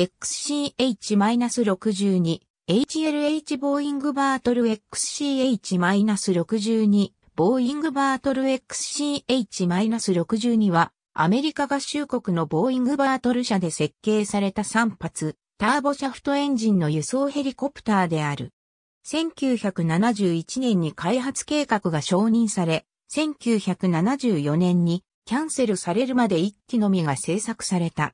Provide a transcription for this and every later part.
XCH-62、HLH ボーイングバートル XCH-62、ボーイングバートル XCH-62 は、アメリカ合衆国のボーイングバートル社で設計された3発、ターボシャフトエンジンの輸送ヘリコプターである。1971年に開発計画が承認され、1974年にキャンセルされるまで1機のみが製作された。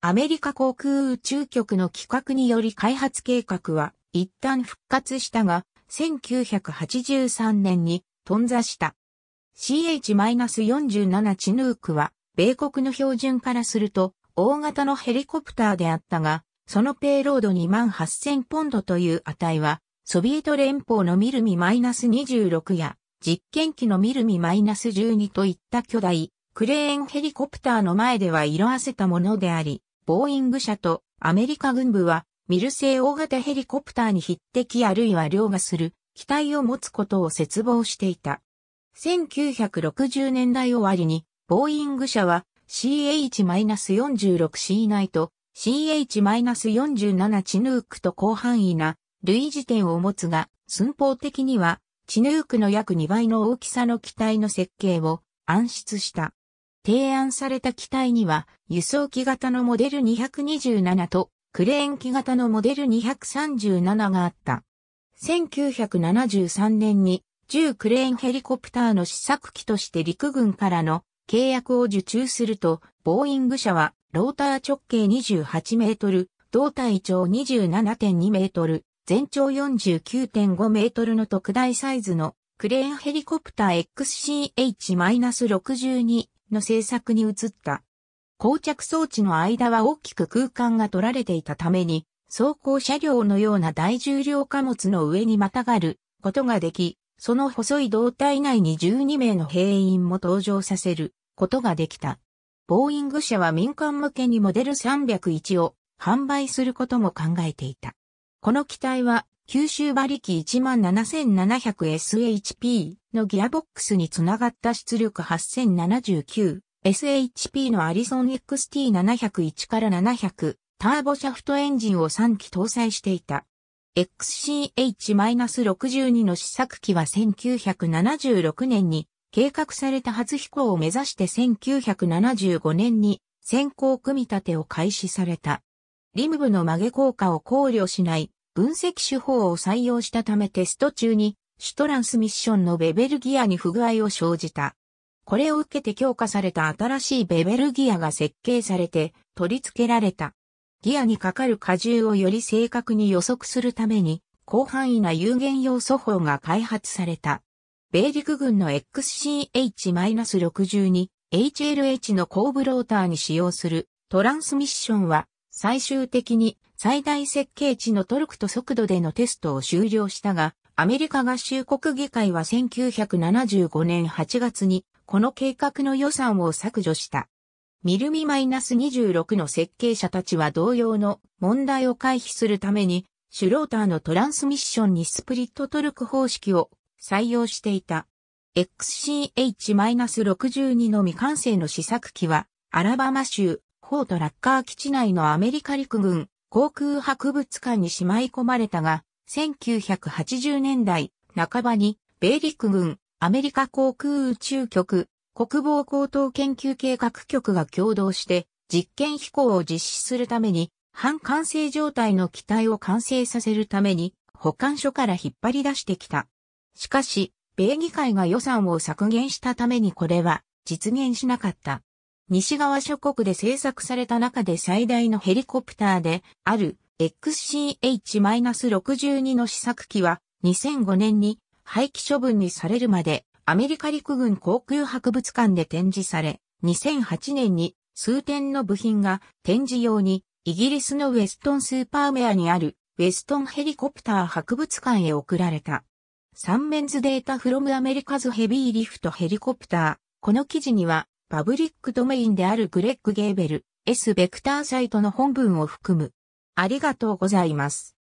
アメリカ航空宇宙局の企画により開発計画は一旦復活したが、1983年に頓挫した。CH-47 チヌークは、米国の標準からすると、大型のヘリコプターであったが、そのペイロード2万8000ポンドという値は、ソビエト連邦のミルミ -26 や、実験機のミルミ -12 といった巨大、クレーンヘリコプターの前では色あせたものであり、ボーイング社とアメリカ軍部は、ミル製大型ヘリコプターに匹敵あるいは凌駕する機体を持つことを絶望していた。1960年代終わりに、ボーイング社は CH-46C ナイト、CH-47 チヌークと広範囲な類似点を持つが、寸法的にはチヌークの約2倍の大きさの機体の設計を暗出した。提案された機体には、輸送機型のモデル227と、クレーン機型のモデル237があった。1973年に、10クレーンヘリコプターの試作機として陸軍からの契約を受注すると、ボーイング社は、ローター直径28メートル、胴体長27.2メートル、全長49.5メートルの特大サイズのクレーンヘリコプター XCH-62 の制作に移った。膠着装置の間は大きく空間が取られていたために、走行車両のような大重量貨物の上にまたがることができ、その細い胴体内に12名の兵員も登場させることができた。ボーイング社は民間向けにモデル301を販売することも考えていた。この機体は九州馬力 17700SHP のギアボックスにつながった出力 8079SHP のアリソン XT701 から700ターボシャフトエンジンを3機搭載していた。XCH-62 の試作機は1976年に計画された初飛行を目指して1975年に先行組み立てを開始された。リム部の曲げ効果を考慮しない分析手法を採用したためテスト中にシュトランスミッションのベベルギアに不具合を生じた。これを受けて強化された新しいベベルギアが設計されて取り付けられた。ギアにかかる荷重をより正確に予測するために広範囲な有限要素法が開発された。米陸軍の XCH-62 HLH の後部ローターに使用するトランスミッションは最終的に最大設計値のトルクと速度でのテストを終了したが、アメリカ合衆国議会は1975年8月にこの計画の予算を削除した。ミルミ -26 の設計者たちは同様の問題を回避するために、シュローターのトランスミッションにスプリットトルク方式を採用していた。XCH-62 の未完成の試作機は、アラバマ州、フォートラッカー基地内のアメリカ陸軍航空博物館にしまい込まれたが、1980年代半ばに、米陸軍、アメリカ航空宇宙局、国防高等研究計画局が共同して、実験飛行を実施するために、半完成状態の機体を完成させるために、保管所から引っ張り出してきた。しかし、米議会が予算を削減したためにこれは実現しなかった。西側諸国で製作された中で最大のヘリコプターである XCH-62 の試作機は2005年に廃棄処分にされるまでアメリカ陸軍航空博物館で展示され2008年に数点の部品が展示用にイギリスのウェストンスーパーメアにあるウェストンヘリコプター博物館へ送られた。サンメンズデータフロムアメリカズヘビーリフトヘリコプター。この記事にはパブリックドメインであるグレッグ・ゲーベル、S ベクターサイトの本文を含む。ありがとうございます。